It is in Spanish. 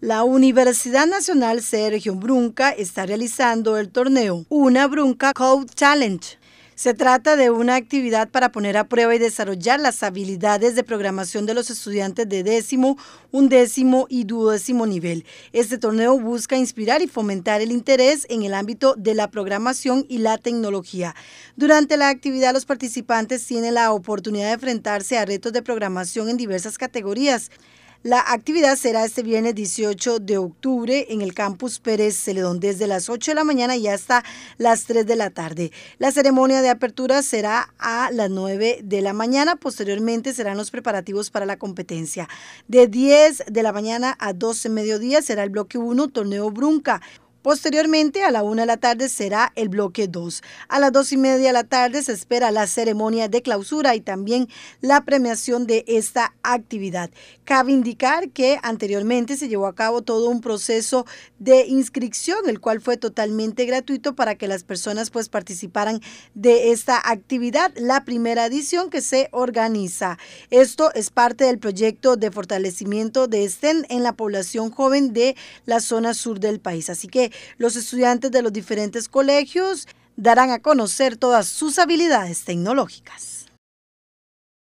La Universidad Nacional Sergio Brunca está realizando el torneo Una Brunca Code Challenge. Se trata de una actividad para poner a prueba y desarrollar las habilidades de programación de los estudiantes de décimo, undécimo y duodécimo nivel. Este torneo busca inspirar y fomentar el interés en el ámbito de la programación y la tecnología. Durante la actividad los participantes tienen la oportunidad de enfrentarse a retos de programación en diversas categorías la actividad será este viernes 18 de octubre en el campus Pérez Celedón desde las 8 de la mañana y hasta las 3 de la tarde. La ceremonia de apertura será a las 9 de la mañana. Posteriormente serán los preparativos para la competencia. De 10 de la mañana a 12 mediodía será el bloque 1, torneo Brunca. Posteriormente, a la una de la tarde será el bloque 2. A las dos y media de la tarde se espera la ceremonia de clausura y también la premiación de esta actividad. Cabe indicar que anteriormente se llevó a cabo todo un proceso de inscripción, el cual fue totalmente gratuito para que las personas pues participaran de esta actividad, la primera edición que se organiza. Esto es parte del proyecto de fortalecimiento de STEM en la población joven de la zona sur del país. Así que los estudiantes de los diferentes colegios darán a conocer todas sus habilidades tecnológicas.